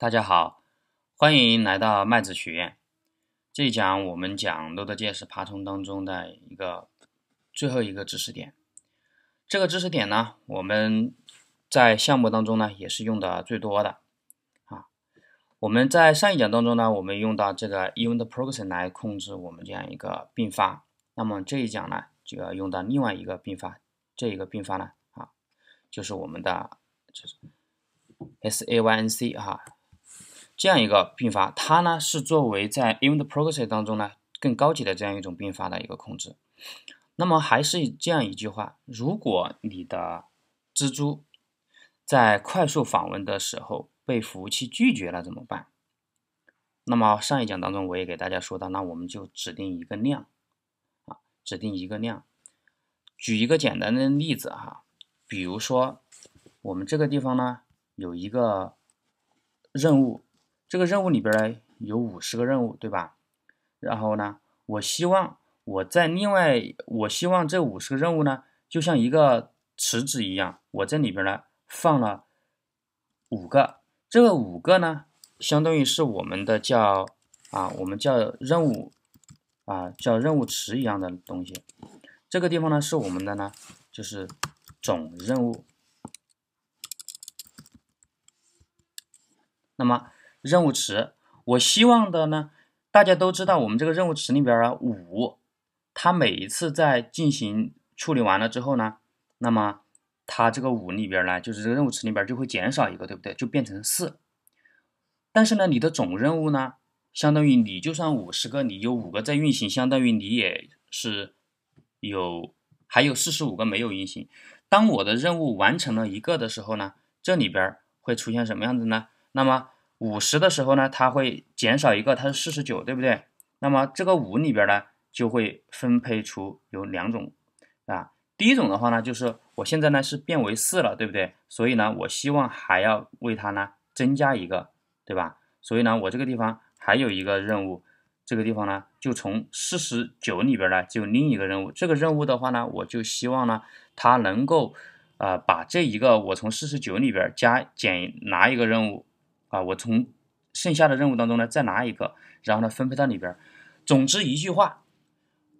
大家好，欢迎来到麦子学院。这一讲我们讲 Node.js 爬虫当中的一个最后一个知识点。这个知识点呢，我们在项目当中呢也是用的最多的啊。我们在上一讲当中呢，我们用到这个 Event Progression 来控制我们这样一个并发。那么这一讲呢，就要用到另外一个并发。这一个并发呢，啊，就是我们的就是 S A Y N C 啊。这样一个并发，它呢是作为在 event p r o x e s s 当中呢更高级的这样一种并发的一个控制。那么还是这样一句话：如果你的蜘蛛在快速访问的时候被服务器拒绝了，怎么办？那么上一讲当中我也给大家说到，那我们就指定一个量啊，指定一个量。举一个简单的例子哈，比如说我们这个地方呢有一个任务。这个任务里边呢有五十个任务，对吧？然后呢，我希望我在另外，我希望这五十个任务呢，就像一个池子一样，我这里边呢放了五个，这个五个呢，相当于是我们的叫啊，我们叫任务啊，叫任务池一样的东西。这个地方呢是我们的呢，就是总任务。那么。任务池，我希望的呢，大家都知道，我们这个任务池里边啊，五，它每一次在进行处理完了之后呢，那么它这个五里边呢，就是这个任务池里边就会减少一个，对不对？就变成四。但是呢，你的总任务呢，相当于你就算五十个，你有五个在运行，相当于你也是有还有四十五个没有运行。当我的任务完成了一个的时候呢，这里边会出现什么样子呢？那么。五十的时候呢，它会减少一个，它是四十九，对不对？那么这个五里边呢，就会分配出有两种啊。第一种的话呢，就是我现在呢是变为四了，对不对？所以呢，我希望还要为它呢增加一个，对吧？所以呢，我这个地方还有一个任务，这个地方呢，就从四十九里边呢，就另一个任务。这个任务的话呢，我就希望呢，它能够，呃，把这一个我从四十九里边加减拿一个任务。啊，我从剩下的任务当中呢，再拿一个，然后呢分配到里边儿。总之一句话，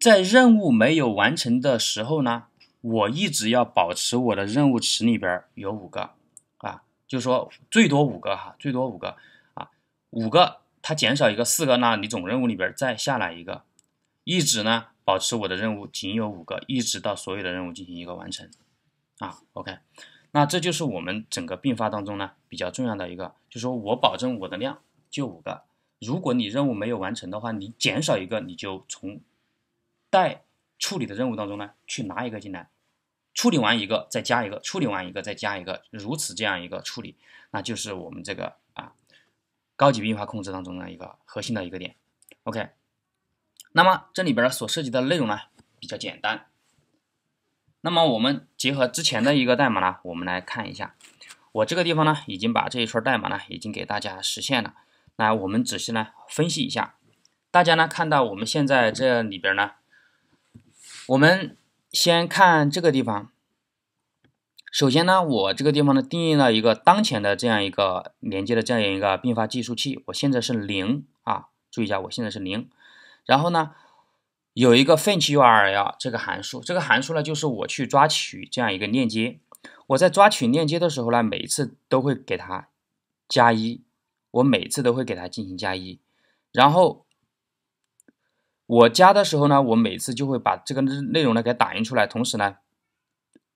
在任务没有完成的时候呢，我一直要保持我的任务池里边有五个啊，就说最多五个哈，最多五个啊，五个它减少一个四个，那你总任务里边再下来一个，一直呢保持我的任务仅有五个，一直到所有的任务进行一个完成啊。OK。那这就是我们整个并发当中呢比较重要的一个，就是说我保证我的量就五个，如果你任务没有完成的话，你减少一个，你就从待处理的任务当中呢去拿一个进来，处理完一个再加一个，处理完一个再加一个，如此这样一个处理，那就是我们这个啊高级并发控制当中的一个核心的一个点。OK，那么这里边所涉及的内容呢比较简单。那么我们结合之前的一个代码呢，我们来看一下。我这个地方呢，已经把这一串代码呢，已经给大家实现了。那我们仔细呢分析一下。大家呢看到我们现在这里边呢，我们先看这个地方。首先呢，我这个地方呢定义了一个当前的这样一个连接的这样一个并发计数器，我现在是零啊，注意一下，我现在是零。然后呢。有一个 fetch URL 这个函数，这个函数呢，就是我去抓取这样一个链接。我在抓取链接的时候呢，每次都会给它加一，我每次都会给它进行加一。然后我加的时候呢，我每次就会把这个内容呢给打印出来，同时呢，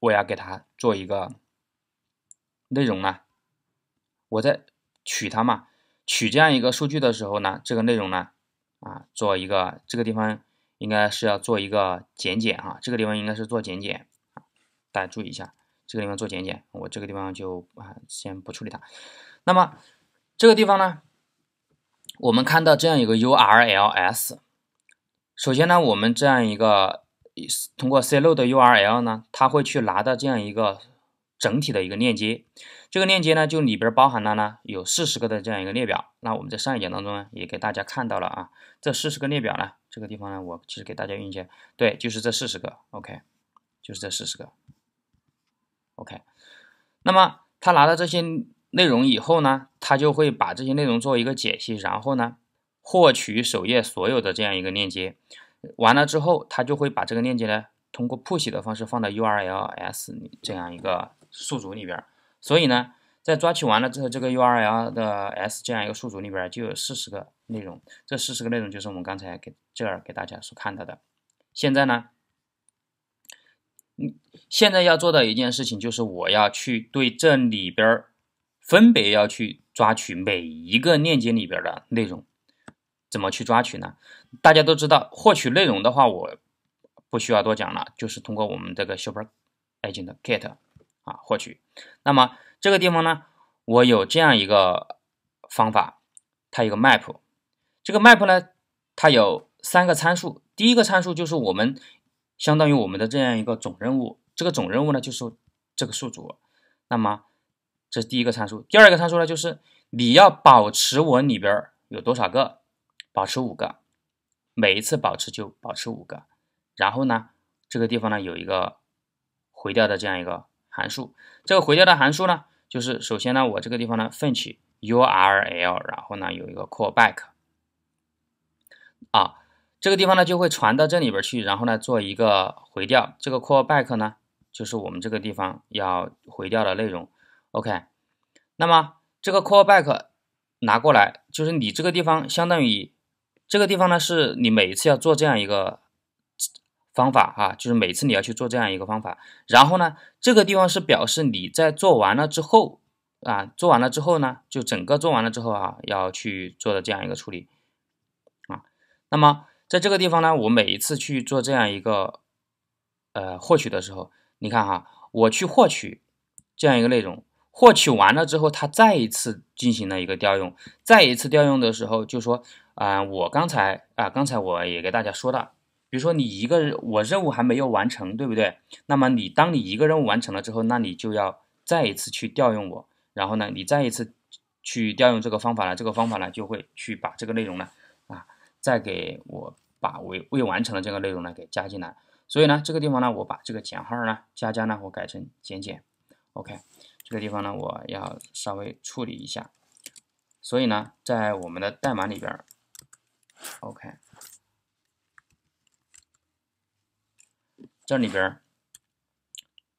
我要给它做一个内容呢。我在取它嘛，取这样一个数据的时候呢，这个内容呢，啊，做一个这个地方。应该是要做一个剪剪啊，这个地方应该是做剪剪啊，大家注意一下，这个地方做剪剪，我这个地方就啊先不处理它。那么这个地方呢，我们看到这样一个 URLS，首先呢，我们这样一个通过 C load URL 呢，它会去拿到这样一个。整体的一个链接，这个链接呢，就里边包含了呢有四十个的这样一个列表。那我们在上一讲当中呢，也给大家看到了啊，这四十个列表呢，这个地方呢，我其实给大家印一些，对，就是这四十个，OK，就是这四十个，OK。那么他拿到这些内容以后呢，他就会把这些内容做一个解析，然后呢，获取首页所有的这样一个链接，完了之后，他就会把这个链接呢，通过 push 的方式放到 URLs 这样一个。数组里边，所以呢，在抓取完了之后，这个 URL 的 s 这样一个数组里边就有四十个内容。这四十个内容就是我们刚才给这儿给大家所看到的。现在呢，嗯，现在要做的一件事情就是我要去对这里边分别要去抓取每一个链接里边的内容。怎么去抓取呢？大家都知道，获取内容的话，我不需要多讲了，就是通过我们这个 super agent 的 get。啊，获取。那么这个地方呢，我有这样一个方法，它有个 map。这个 map 呢，它有三个参数。第一个参数就是我们相当于我们的这样一个总任务，这个总任务呢就是这个数组。那么这是第一个参数。第二个参数呢，就是你要保持我里边有多少个，保持五个，每一次保持就保持五个。然后呢，这个地方呢有一个回调的这样一个。函数，这个回调的函数呢，就是首先呢，我这个地方呢，fetch URL，然后呢，有一个 callback，啊，这个地方呢就会传到这里边去，然后呢，做一个回调。这个 callback 呢，就是我们这个地方要回调的内容。OK，那么这个 callback 拿过来，就是你这个地方相当于，这个地方呢，是你每一次要做这样一个。方法啊，就是每次你要去做这样一个方法，然后呢，这个地方是表示你在做完了之后啊，做完了之后呢，就整个做完了之后啊，要去做的这样一个处理啊。那么在这个地方呢，我每一次去做这样一个呃获取的时候，你看哈，我去获取这样一个内容，获取完了之后，它再一次进行了一个调用，再一次调用的时候，就说啊，我刚才啊，刚才我也给大家说的，比如说你一个我任务还没有完成，对不对？那么你当你一个任务完成了之后，那你就要再一次去调用我，然后呢，你再一次去调用这个方法呢，这个方法呢就会去把这个内容呢，啊，再给我把未未完成的这个内容呢给加进来。所以呢，这个地方呢，我把这个减号呢加加呢，我改成减减。OK，这个地方呢，我要稍微处理一下。所以呢，在我们的代码里边，OK。这里边，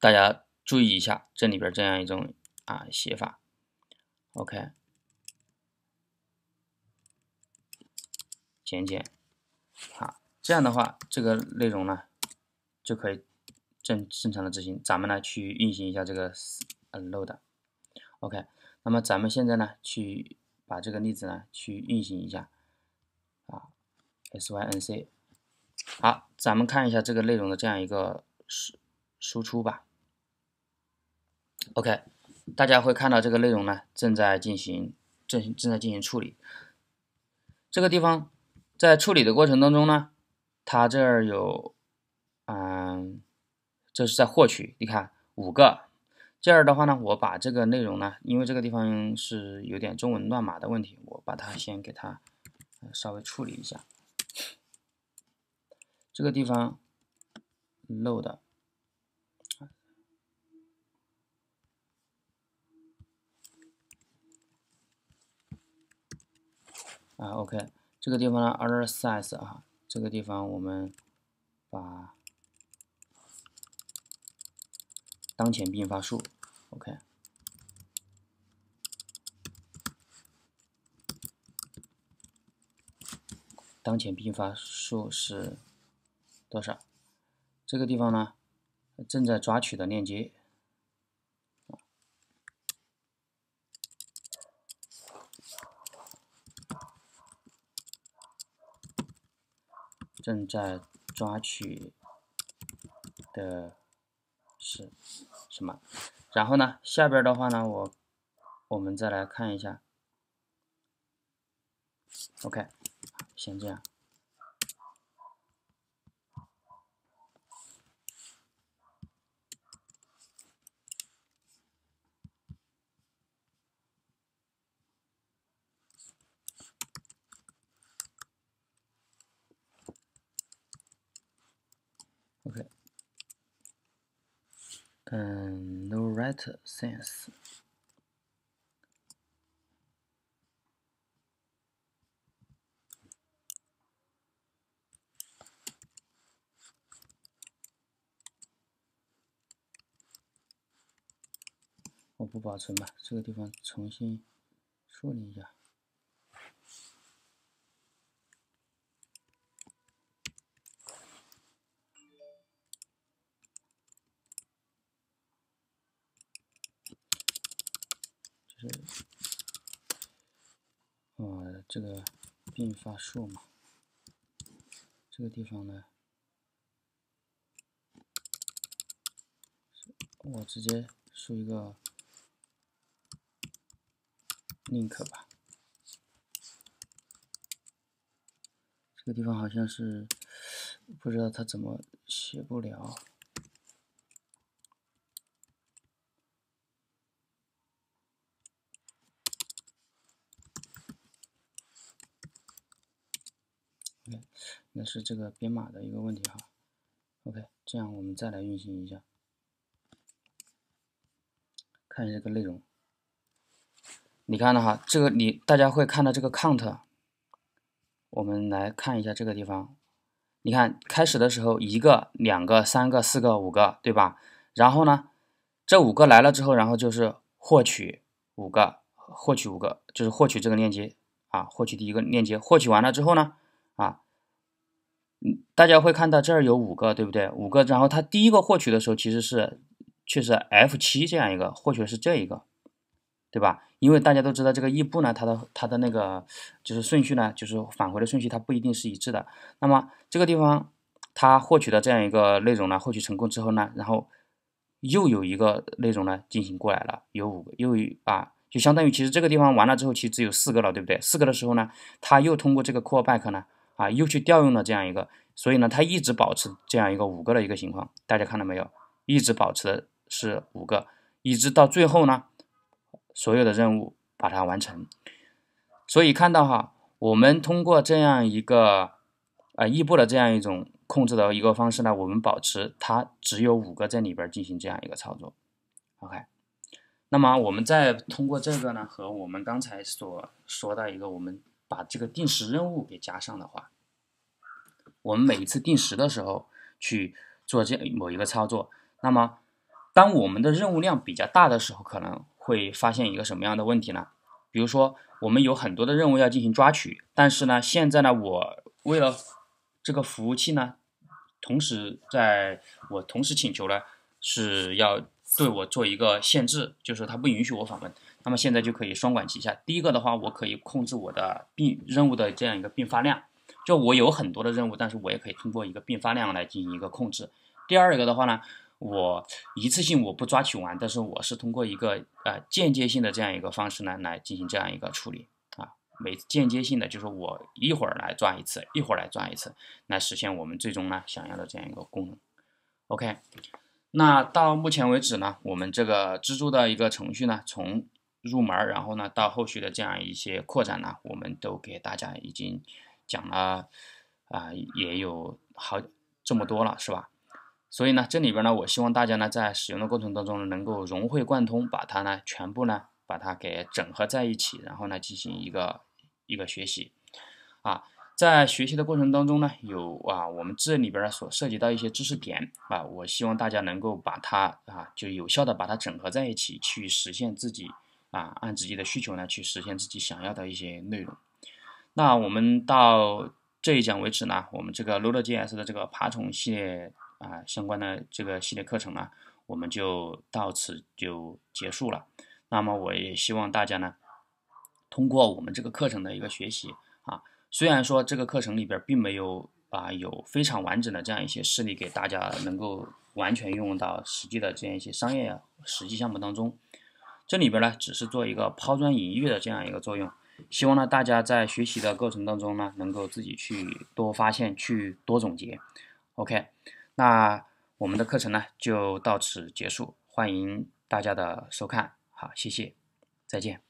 大家注意一下，这里边这样一种啊写法，OK，减减，好，这样的话，这个内容呢就可以正正常的执行。咱们呢去运行一下这个 load，OK，那么咱们现在呢去把这个例子呢去运行一下，啊，SYNC。好，咱们看一下这个内容的这样一个输输出吧。OK，大家会看到这个内容呢正在进行正正在进行处理。这个地方在处理的过程当中呢，它这儿有，嗯，这是在获取，你看五个。这儿的话呢，我把这个内容呢，因为这个地方是有点中文乱码的问题，我把它先给它稍微处理一下。这个地方漏的啊，OK，这个地方呢，other size 啊，这个地方我们把当前并发数，OK，当前并发数是。多少？这个地方呢？正在抓取的链接，正在抓取的是什么？然后呢，下边的话呢，我我们再来看一下。OK，先这样。嗯，no right sense。我不保存吧，这个地方重新处理一下。发数嘛，这个地方呢，我直接输一个 link 吧。这个地方好像是不知道它怎么写不了。那是这个编码的一个问题哈。OK，这样我们再来运行一下，看一下这个内容。你看的哈，这个你大家会看到这个 count。我们来看一下这个地方，你看开始的时候一个、两个、三个、四个、五个，对吧？然后呢，这五个来了之后，然后就是获取五个，获取五个就是获取这个链接啊，获取第一个链接。获取完了之后呢？啊，嗯，大家会看到这儿有五个，对不对？五个，然后它第一个获取的时候其实是确实 F 七这样一个获取的是这一个，对吧？因为大家都知道这个异步呢，它的它的那个就是顺序呢，就是返回的顺序它不一定是一致的。那么这个地方它获取的这样一个内容呢，获取成功之后呢，然后又有一个内容呢进行过来了，有五个，又一啊，就相当于其实这个地方完了之后其实只有四个了，对不对？四个的时候呢，它又通过这个 callback 呢。啊，又去调用了这样一个，所以呢，它一直保持这样一个五个的一个情况，大家看到没有？一直保持的是五个，一直到最后呢，所有的任务把它完成。所以看到哈，我们通过这样一个啊，异步的这样一种控制的一个方式呢，我们保持它只有五个在里边进行这样一个操作。OK，那么我们再通过这个呢，和我们刚才所说到一个我们。把这个定时任务给加上的话，我们每一次定时的时候去做这某一个操作，那么当我们的任务量比较大的时候，可能会发现一个什么样的问题呢？比如说我们有很多的任务要进行抓取，但是呢，现在呢，我为了这个服务器呢，同时在我同时请求呢是要对我做一个限制，就是它不允许我访问。那么现在就可以双管齐下。第一个的话，我可以控制我的并任务的这样一个并发量，就我有很多的任务，但是我也可以通过一个并发量来进行一个控制。第二个的话呢，我一次性我不抓取完，但是我是通过一个呃间接性的这样一个方式呢来进行这样一个处理啊，每间接性的就是我一会儿来抓一次，一会儿来抓一次，来实现我们最终呢想要的这样一个功能。OK，那到目前为止呢，我们这个蜘蛛的一个程序呢，从入门，然后呢，到后续的这样一些扩展呢，我们都给大家已经讲了，啊，也有好这么多了，是吧？所以呢，这里边呢，我希望大家呢，在使用的过程当中呢，能够融会贯通，把它呢全部呢，把它给整合在一起，然后呢，进行一个一个学习，啊，在学习的过程当中呢，有啊，我们这里边呢所涉及到一些知识点啊，我希望大家能够把它啊，就有效的把它整合在一起，去实现自己。啊，按自己的需求呢，去实现自己想要的一些内容。那我们到这一讲为止呢，我们这个 Node.js 的这个爬虫系列啊相关的这个系列课程呢，我们就到此就结束了。那么我也希望大家呢，通过我们这个课程的一个学习啊，虽然说这个课程里边并没有啊有非常完整的这样一些事例给大家能够完全运用到实际的这样一些商业实际项目当中。这里边呢，只是做一个抛砖引玉的这样一个作用，希望呢大家在学习的过程当中呢，能够自己去多发现，去多总结。OK，那我们的课程呢就到此结束，欢迎大家的收看，好，谢谢，再见。